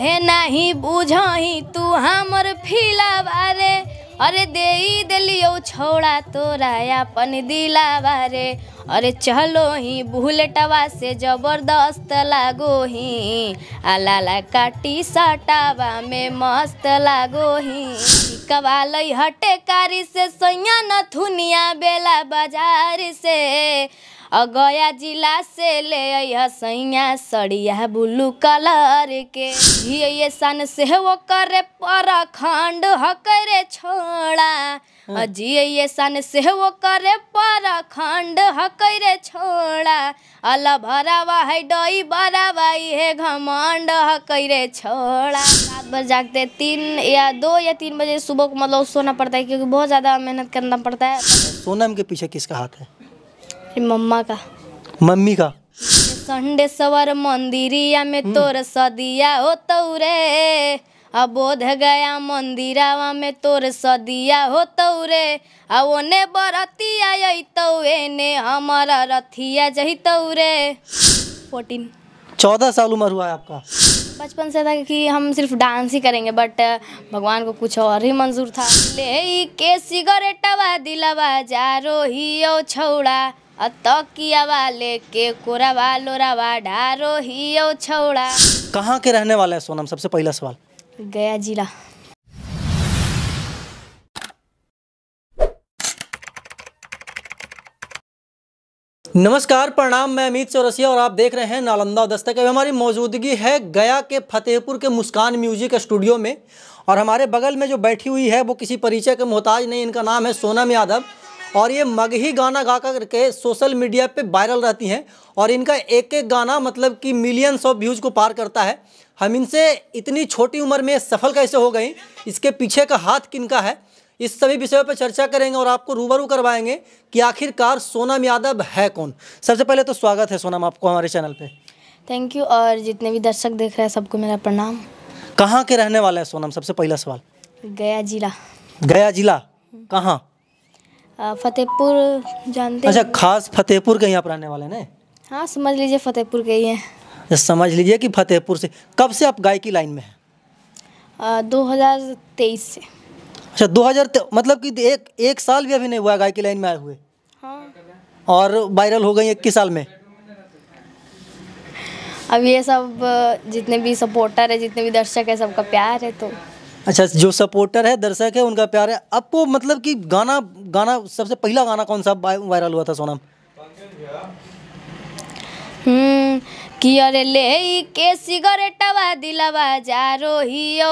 कहे नहीं बुझही तू हमर फिलावा बारे अरे दे दिलियो छोड़ा तोरा अपन दिला रे अरे चलो ही बुलेटवा से जबरदस्त लागो ही अलाला काटी सटावा में मस्त लागो ही कवाल हटे कारी से सैया न थुनिया बेला बाजार से गया जिला से ले सैया सड़िया ब्लू कलर के ये सन से वो करे पर खंड हकरे छोड़ा हाँ। ये सन से वो करे पर खंड हकरे छोड़ा अल भरावा है डई बरावा ये घमंड हकरे छोड़ा रात भर जागते तीन या दो या तीन बजे सुबह को मतलब सोना पड़ता है क्योंकि बहुत ज़्यादा मेहनत करना पड़ता है सोना के पीछे किसका हाथ है मम्मा का मम्मी का संडे सवर मंदिरिया में तोर सदिया हो तौरे अबोध गया मंदिरावा में तोर सदिया हो तौरे आ ओने बरतिया अतौ एने हमारा रथिया जही तौरे फोर्टीन चौदह साल उम्र हुआ है आपका बचपन से था कि हम सिर्फ डांस ही करेंगे बट भगवान को कुछ और ही मंजूर था ले के सिगरेटवा दिलवा रो ही ओ छौड़ा अतकिया वाले के कोरावा लोरावा डारो ही कहाँ के रहने वाला है सोनम सबसे पहला सवाल गया जिला नमस्कार प्रणाम मैं अमित चौरसिया और आप देख रहे हैं नालंदा दस्तक अभी हमारी मौजूदगी है गया के फतेहपुर के मुस्कान म्यूजिक स्टूडियो में और हमारे बगल में जो बैठी हुई है वो किसी परिचय के मोहताज नहीं इनका नाम है सोनम यादव और ये मगही गाना गा करके सोशल मीडिया पे वायरल रहती हैं और इनका एक एक गाना मतलब कि मिलियंस ऑफ व्यूज़ को पार करता है हम इनसे इतनी छोटी उम्र में सफल कैसे हो गई इसके पीछे का हाथ किन का है इस सभी विषयों पर चर्चा करेंगे और आपको रूबरू करवाएंगे कि आखिरकार सोनम यादव है कौन सबसे पहले तो स्वागत है सोनम आपको हमारे चैनल पर थैंक यू और जितने भी दर्शक देख रहे हैं सबको मेरा प्रणाम कहाँ के रहने वाला है सोनम सबसे पहला सवाल गया जिला गया जिला हम्म। कहाँ फतेहपुर जानते अच्छा खास फतेहपुर के यहाँ पर आने वाले ना हाँ समझ लीजिए फतेहपुर के ही हैं अच्छा, समझ लीजिए कि फतेहपुर से कब से आप गायकी लाइन में हैं दो से अच्छा दो हज़ार मतलब कि एक एक साल भी अभी नहीं हुआ गायकी लाइन में आए हुए हाँ और वायरल हो गई इक्कीस साल में अब ये सब जितने भी सपोर्टर है जितने भी दर्शक है सबका प्यार है तो अच्छा जो सपोर्टर है दर्शक है उनका प्यार है आपको मतलब कि गाना गाना सबसे पहला गाना कौन सा वायरल हुआ था सोनम हम्म, तो ले के सिगरेटवा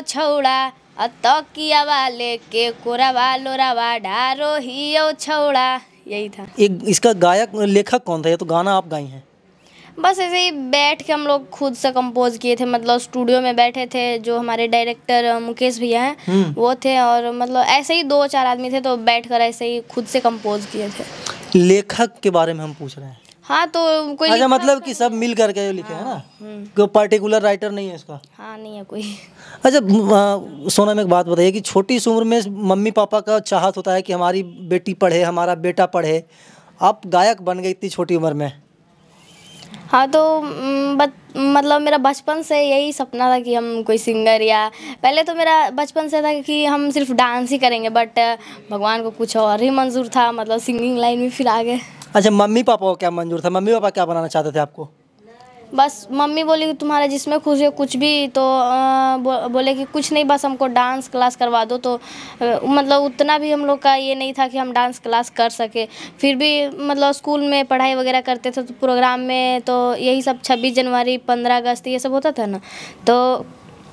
छौड़ा लोरावा डारो छौड़ा यही था एक इसका गायक लेखक कौन था ये तो गाना आप गाई हैं बस ऐसे ही बैठ के हम लोग खुद से कंपोज किए थे मतलब स्टूडियो में बैठे थे जो हमारे डायरेक्टर मुकेश भैया हैं हम्म। वो थे और मतलब ऐसे ही दो चार आदमी थे तो बैठ कर ऐसे ही खुद से कंपोज किए थे लेखक के बारे में हम पूछ रहे हैं हाँ तो कोई अच्छा मतलब तो कि सब मिल करके लिखे हाँ, है हम्म। ना कोई पर्टिकुलर राइटर नहीं है इसका हाँ नहीं है कोई अच्छा सोना में एक बात बताइए कि छोटी उम्र में मम्मी पापा का चाहत होता है कि हमारी बेटी पढ़े हमारा बेटा पढ़े आप गायक बन गए इतनी छोटी उम्र में हाँ तो बत, मतलब मेरा बचपन से यही सपना था कि हम कोई सिंगर या पहले तो मेरा बचपन से था कि हम सिर्फ डांस ही करेंगे बट भगवान को कुछ और ही मंजूर था मतलब सिंगिंग लाइन में फिर आ गए अच्छा मम्मी पापा को क्या मंजूर था मम्मी पापा क्या बनाना चाहते थे आपको बस मम्मी बोली कि तुम्हारा जिसमें खुशी हो कुछ भी तो आ, बोले कि कुछ नहीं बस हमको डांस क्लास करवा दो तो मतलब उतना भी हम लोग का ये नहीं था कि हम डांस क्लास कर सके फिर भी मतलब स्कूल में पढ़ाई वगैरह करते थे तो प्रोग्राम में तो यही सब छब्बीस जनवरी पंद्रह अगस्त ये सब होता था ना तो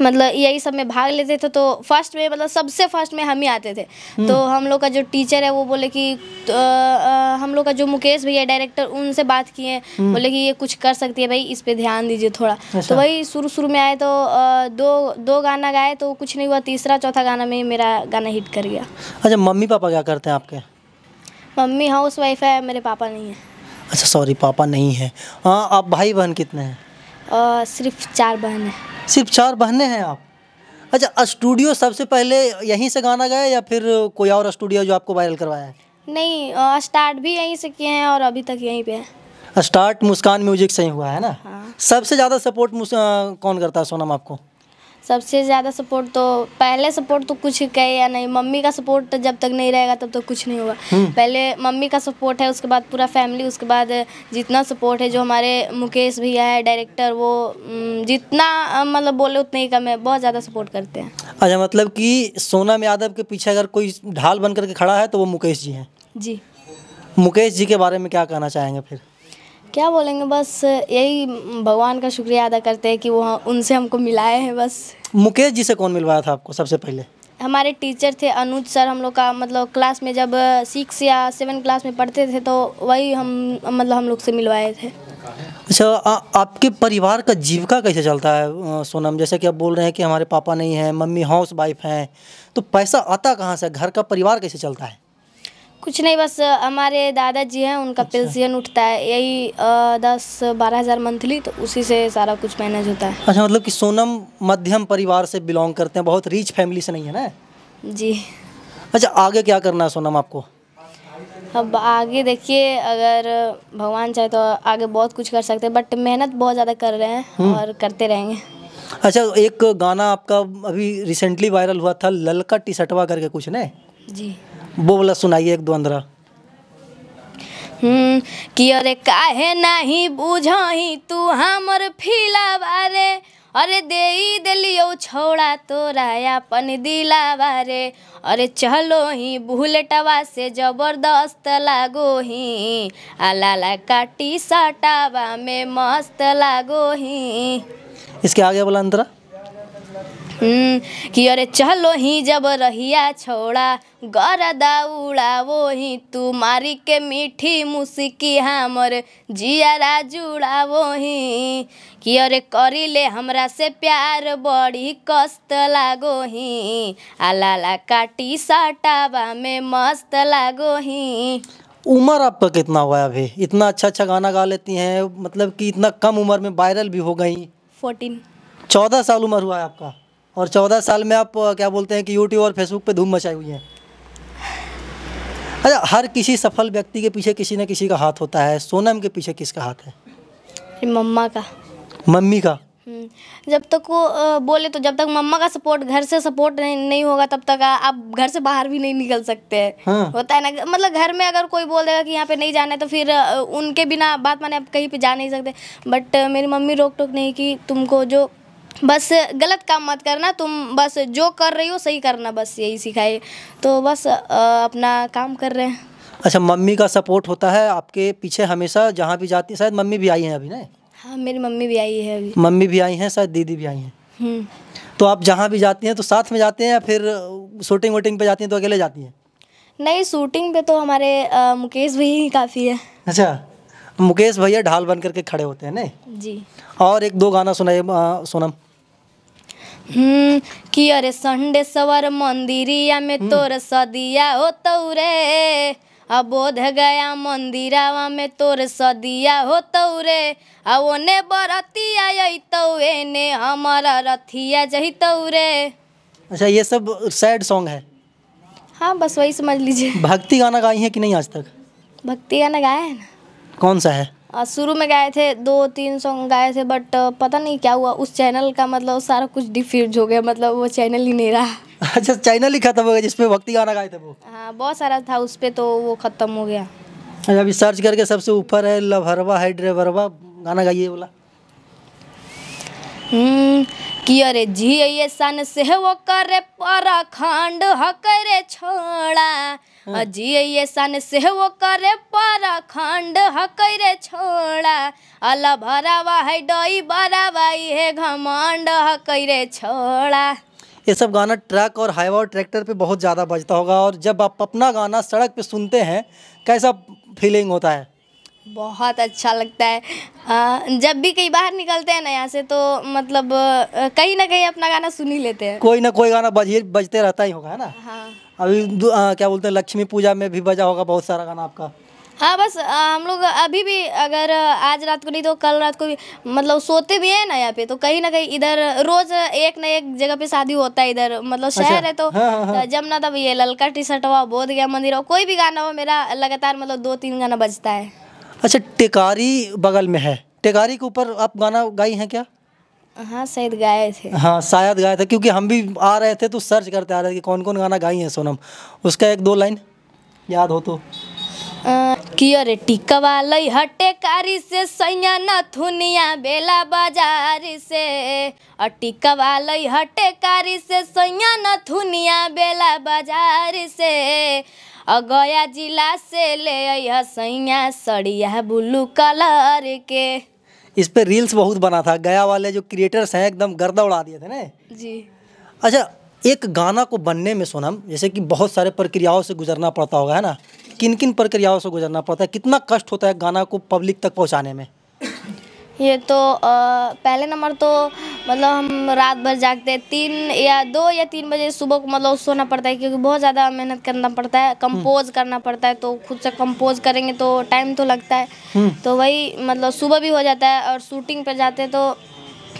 मतलब यही सब में भाग लेते थे तो फर्स्ट में मतलब सबसे फर्स्ट में हम ही आते थे हम्म। तो हम लोग का जो टीचर है वो बोले कि तो, आ, हम लोग का जो मुकेश भैया डायरेक्टर उनसे बात किए हम्म। बोले कि ये कुछ कर सकती है भाई इस पे ध्यान दीजिए थोड़ा अच्छा। तो वही शुरू शुरू में आए तो आ, दो दो गाना गाए तो कुछ नहीं हुआ तीसरा चौथा गाना में मेरा गाना हिट कर गया अच्छा मम्मी पापा क्या करते हैं आपके मम्मी हाउस वाइफ है मेरे पापा नहीं है अच्छा सॉरी पापा नहीं है हाँ आप भाई बहन कितने हैं और सिर्फ चार बहन सिर्फ चार बहने हैं आप अच्छा स्टूडियो सबसे पहले यहीं से गाना गाया या फिर कोई और स्टूडियो जो आपको वायरल करवाया है नहीं स्टार्ट भी यहीं से किए हैं और अभी तक यहीं पे है स्टार्ट मुस्कान म्यूजिक से ही हुआ है ना हाँ। सबसे ज़्यादा सपोर्ट कौन करता है सोनम आपको सबसे ज़्यादा सपोर्ट तो पहले सपोर्ट तो कुछ कहे या नहीं मम्मी का सपोर्ट तो जब तक नहीं रहेगा तब तक तो कुछ नहीं होगा हम्म। पहले मम्मी का सपोर्ट है उसके बाद पूरा फैमिली उसके बाद जितना सपोर्ट है जो हमारे मुकेश भैया है डायरेक्टर वो जितना मतलब बोले उतना ही कम है बहुत ज़्यादा सपोर्ट करते हैं अच्छा मतलब कि सोनम यादव के पीछे अगर कोई ढाल बन करके खड़ा है तो वो मुकेश जी हैं जी मुकेश जी के बारे में क्या कहना चाहेंगे फिर क्या बोलेंगे बस यही भगवान का शुक्रिया अदा करते हैं कि वो हाँ, उनसे हमको मिलाए हैं बस मुकेश जी से कौन मिलवाया था आपको सबसे पहले हमारे टीचर थे अनुज सर हम लोग का मतलब क्लास में जब सिक्स या सेवन क्लास में पढ़ते थे तो वही हम मतलब हम लोग से मिलवाए थे अच्छा आपके परिवार का जीविका कैसे चलता है सोनम जैसे कि आप बोल रहे हैं कि हमारे पापा नहीं हैं मम्मी हाउस वाइफ हैं तो पैसा आता कहाँ से घर का परिवार कैसे चलता है कुछ नहीं बस हमारे दादाजी हैं उनका अच्छा। पेंशन उठता है यही दस बारह हज़ार मंथली तो उसी से सारा कुछ मैनेज होता है अच्छा मतलब कि सोनम मध्यम परिवार से बिलोंग करते हैं बहुत रिच फैमिली से नहीं है ना जी अच्छा आगे क्या करना है सोनम आपको अब आगे देखिए अगर भगवान चाहे तो आगे बहुत कुछ कर सकते हैं बट मेहनत बहुत ज़्यादा कर रहे हैं हम्म। और करते रहेंगे अच्छा एक गाना आपका अभी रिसेंटली वायरल हुआ था ललका टी शर्टवा करके कुछ ने जी वो वाला सुनाइए एक दो अंदर हम्म, कि अरे काहे नहीं बुझही तू हमर फिला बारे अरे दे दिलियो छोड़ा तोरा अपन दिलावा रे अरे चलो ही भूलटवा से जबरदस्त लागो ही अलाला काटी सटावा में मस्त लागो ही इसके आगे बोला अंतरा हम्म, कि अरे चलो ही जब रहिया छोड़ा गर दाउड़ा वो ही तू मारी के मीठी मुसिकी हमर जिया जुड़ा वो ही कि अरे करी ले हमरा से प्यार बड़ी कस्त लागो ही आलाला काटी सटावा में मस्त लागो ही उम्र आपका तो कितना हुआ अभी इतना अच्छा अच्छा गाना गा लेती हैं मतलब कि इतना कम उम्र में वायरल भी हो गई फोर्टीन चौदह साल उम्र हुआ है आपका और चौदह साल में आप क्या बोलते हैं कि यूट्यूब और फेसबुक पे धूम मचाई हुई हैं अच्छा हर किसी सफल व्यक्ति के पीछे किसी न किसी का हाथ होता है सोनम के पीछे किसका हाथ है मम्मा का मम्मी का हम्म, जब तक वो बोले तो जब तक मम्मा का सपोर्ट घर से सपोर्ट नहीं, नहीं होगा तब तक आप घर से बाहर भी नहीं निकल सकते हैं हाँ। होता है ना मतलब घर में अगर कोई बोल देगा कि यहाँ पे नहीं जाना है तो फिर उनके बिना बात माने आप कहीं पे जा नहीं सकते बट मेरी मम्मी रोक टोक नहीं कि तुमको जो बस गलत काम मत करना तुम बस जो कर रही हो सही करना बस यही सिखाए तो बस अपना काम कर रहे हैं अच्छा मम्मी का सपोर्ट होता है आपके पीछे हमेशा जहाँ भी जाती शायद मम्मी भी आई हैं अभी ना हाँ मेरी मम्मी भी आई है अभी मम्मी भी आई हैं शायद दीदी भी आई हैं हम्म। तो आप जहाँ भी जाती हैं तो साथ में जाते हैं या फिर शूटिंग वोटिंग पे जाती हैं तो अकेले जाती हैं नहीं शूटिंग पे तो हमारे आ, मुकेश भी काफ़ी है अच्छा मुकेश भैया ढाल बन करके खड़े होते हैं ना जी और एक दो गाना सुनाइए सोनम हम्म कि अरे संडे सवर मंदिरिया में हम्म। तोर सदिया हो तौरे अबोध गया मंदिरावा में तोर सदिया हो तौरे आ ओने बरतिया अतौे ने हमारा रथिया जही जहितौरे अच्छा ये सब सैड सॉन्ग है हाँ बस वही समझ लीजिए भक्ति गाना गाई है कि नहीं आज तक भक्ति गाना गाया है ना कौन सा है शुरू में गाए थे दो तीन सॉन्ग गाए थे बट पता नहीं क्या हुआ उस चैनल का मतलब सारा कुछ डिफ्यूज हो गया मतलब वो चैनल ही नहीं रहा अच्छा चैनल ही खत्म हो गया जिसमें भक्ति गाना गाए थे वो हाँ बहुत सारा था उस पर तो वो ख़त्म हो गया अच्छा, अभी सर्च करके सबसे ऊपर है लभरवा है ड्रेवरवा गाना गाइए बोला हम्म, कियरे जिए सन से वो करे पराखंड हकरे छोड़ा हाँ। जिए सन से वो करे पराखंड हकरे छोड़ा अला भरावा है डई वाई है घमंड हकरे छोड़ा ये सब गाना ट्रक और हाईवा ट्रैक्टर पे बहुत ज़्यादा बजता होगा और जब आप अपना गाना सड़क पे सुनते हैं कैसा फीलिंग होता है बहुत अच्छा लगता है जब भी कहीं बाहर निकलते हैं ना यहाँ से तो मतलब कहीं ना कहीं अपना गाना सुन ही लेते हैं कोई ना कोई गाना बजे बजते रहता ही होगा है ना हाँ अभी आ, क्या बोलते हैं लक्ष्मी पूजा में भी बजा होगा बहुत सारा गाना आपका हाँ बस आ, हम लोग अभी भी अगर आज रात को नहीं तो कल रात को भी मतलब सोते भी हैं ना यहाँ पे तो कहीं ना कहीं इधर रोज एक ना एक जगह पे शादी होता है इधर मतलब अच्छा। शहर अच्छा, है तो हाँ, हाँ, हाँ। तो जमना तब ये ललका टी शर्ट हुआ बोध गया मंदिर हुआ कोई भी गाना हो मेरा लगातार मतलब दो तीन गाना बजता है अच्छा टेकारी बगल में है टेकारी के ऊपर आप गाना गाई हैं क्या हाँ शायद गाए थे हाँ शायद गाए थे क्योंकि हम भी आ रहे थे तो सर्च करते आ रहे थे कि कौन कौन गाना गाई हैं सोनम उसका एक दो लाइन याद हो तो किया रे वाले हटे कारी से सैया न थुनिया बेला बाजार से और वाले हटे कारी से सैया न थुनिया बेला बाजार से गया जिला से ले सैया सड़िया ब्लू कलर के इस पे रील्स बहुत बना था गया वाले जो क्रिएटर्स हैं एकदम गर्दा उड़ा दिए थे ना जी अच्छा एक गाना को बनने में सोनम जैसे कि बहुत सारे प्रक्रियाओं से गुजरना पड़ता होगा है ना किन किन प्रक्रियाओं से गुजरना पड़ता है कितना कष्ट होता है गाना को पब्लिक तक पहुंचाने में ये तो आ, पहले नंबर तो मतलब हम रात भर जागते हैं तीन या दो या तीन बजे सुबह को मतलब सोना पड़ता है क्योंकि बहुत ज़्यादा मेहनत करना पड़ता है कंपोज हम्म। करना पड़ता है तो खुद से कंपोज करेंगे तो टाइम तो लगता है हम्म। तो वही मतलब सुबह भी हो जाता है और शूटिंग पर जाते हैं तो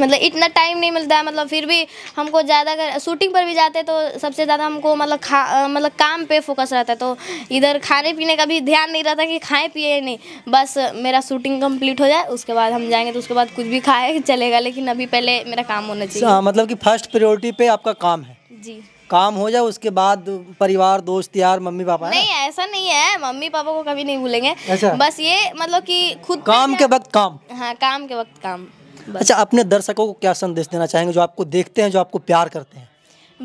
मतलब इतना टाइम नहीं मिलता है मतलब फिर भी हमको ज़्यादा कर शूटिंग पर भी जाते हैं तो सबसे ज़्यादा हमको मतलब खा मतलब काम पे फोकस रहता है तो इधर खाने पीने का भी ध्यान नहीं रहता कि खाएं पिए नहीं बस मेरा शूटिंग कंप्लीट हो जाए उसके बाद हम जाएंगे तो उसके बाद कुछ भी खाए चलेगा लेकिन अभी पहले मेरा काम होना चाहिए हाँ मतलब कि फर्स्ट प्रियोरिटी पे आपका काम है जी काम हो जाए उसके बाद परिवार दोस्त यार मम्मी पापा नहीं ऐसा नहीं है मम्मी पापा को कभी नहीं भूलेंगे अच्छा? बस ये मतलब कि खुद काम के वक्त काम हाँ काम के वक्त काम अच्छा अपने दर्शकों को क्या संदेश देना चाहेंगे जो आपको देखते हैं जो आपको प्यार करते हैं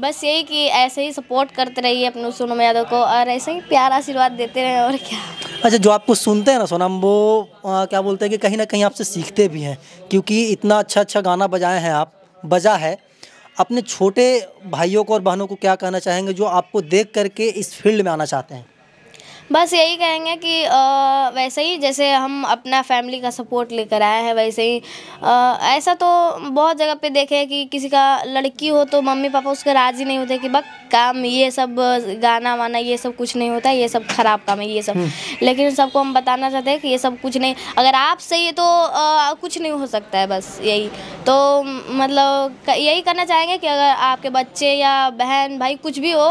बस यही कि ऐसे ही सपोर्ट करते रहिए अपने सोनम यादव को और ऐसे ही प्यार आशीर्वाद देते रहें और क्या अच्छा जो आपको सुनते हैं ना सोनम वो आ, क्या बोलते हैं कि कहीं ना कहीं आपसे सीखते भी हैं क्योंकि इतना अच्छा अच्छा गाना बजाए हैं आप बजा है अपने छोटे भाइयों को और बहनों को क्या कहना चाहेंगे जो आपको देख करके इस फील्ड में आना चाहते हैं बस यही कहेंगे कि आ, वैसे ही जैसे हम अपना फैमिली का सपोर्ट लेकर आए हैं वैसे ही आ, ऐसा तो बहुत जगह पे देखे कि किसी का लड़की हो तो मम्मी पापा उसके राज़ी नहीं होते कि बक काम ये सब गाना वाना ये सब कुछ नहीं होता ये सब ख़राब काम है ये सब हम्म। लेकिन सबको हम बताना चाहते हैं कि ये सब कुछ नहीं अगर आप सही है तो आ, कुछ नहीं हो सकता है बस यही तो मतलब यही करना चाहेंगे कि अगर आपके बच्चे या बहन भाई कुछ भी हो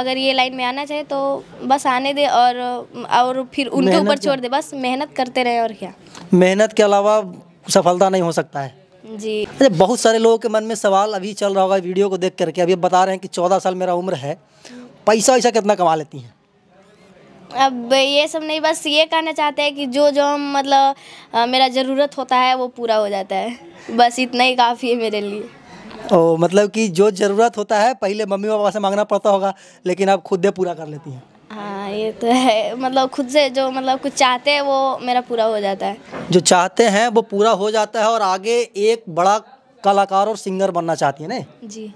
अगर ये लाइन में आना चाहिए तो बस आने दे और और और फिर उनके ऊपर छोड़ दे बस मेहनत करते रहे और क्या मेहनत के अलावा सफलता नहीं हो सकता है जी अरे अच्छा, बहुत सारे लोगों के मन में सवाल अभी चल रहा होगा वीडियो को देख करके अभी बता रहे हैं कि चौदह साल मेरा उम्र है पैसा वैसा कितना कमा लेती हैं अब ये सब नहीं बस ये कहना चाहते हैं कि जो जो हम मतलब आ, मेरा ज़रूरत होता है वो पूरा हो जाता है बस इतना ही काफ़ी है मेरे लिए ओ मतलब कि जो ज़रूरत होता है पहले मम्मी पापा से मांगना पड़ता होगा लेकिन आप खुद दे पूरा कर लेती हैं हाँ ये तो है मतलब खुद से जो मतलब कुछ चाहते हैं वो मेरा पूरा हो जाता है जो चाहते हैं वो पूरा हो जाता है और आगे एक बड़ा कलाकार और सिंगर बनना चाहती है ना जी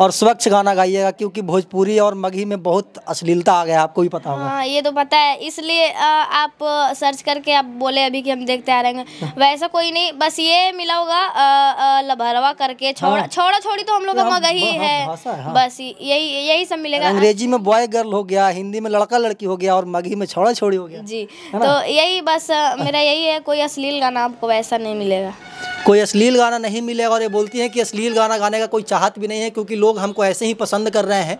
और स्वच्छ गाना गाइएगा क्योंकि भोजपुरी और मगही में बहुत अश्लीलता आ गया आपको भी पता होगा हाँ, ये तो पता है इसलिए आप सर्च करके आप बोले अभी कि हम देखते आ रहे हाँ। वैसा कोई नहीं बस ये मिला होगा लभरवा करके छोड़ा हाँ। छोड़ा छोड़ी तो हम लोग का मगही है, है हाँ। बस यही यही सब मिलेगा अंग्रेजी में बॉय गर्ल हो गया हिंदी में लड़का लड़की हो गया और मगही में छोड़ा छोड़ी हो गया जी तो यही बस मेरा यही है कोई अश्लील गाना आपको वैसा नहीं मिलेगा कोई अश्लील गाना नहीं मिलेगा और ये बोलती हैं कि अश्लील गाना गाने का कोई चाहत भी नहीं है क्योंकि लोग हमको ऐसे ही पसंद कर रहे हैं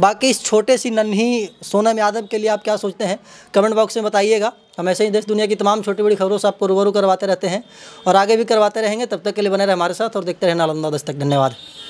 बाकी इस छोटे सी नन्ही सोनम यादव के लिए आप क्या सोचते हैं कमेंट बॉक्स में बताइएगा हम ऐसे ही देश दुनिया की तमाम छोटी बड़ी खबरों से आपको रूबरू करवाते रहते हैं और आगे भी करवाते रहेंगे तब तक के लिए बने रहे हमारे साथ और देखते रहे नालंदा दस्तक धन्यवाद